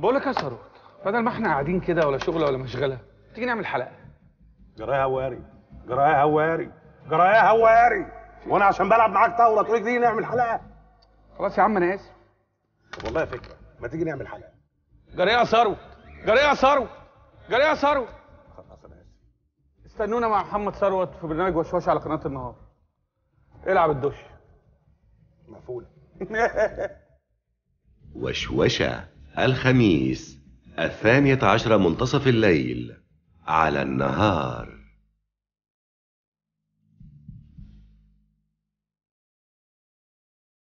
بقول لك يا ثروت بدل ما احنا قاعدين كده ولا شغله ولا مشغله تيجي نعمل حلقه جرايه هواري جرايه هواري جرايه هواري وانا عشان بلعب معاك طاوله تقول لي نعمل حلقه خلاص يا عم انا اسف طب والله فكره ما تيجي نعمل حلقه جرايه يا ثروت جرايه يا ثروت جرايه يا ثروت خلاص انا اسف استنونا مع محمد ثروت في برنامج وشوش على قناه النهار العب الدش مقفوله وشوشه الخميس الثانية عشر منتصف الليل على النهار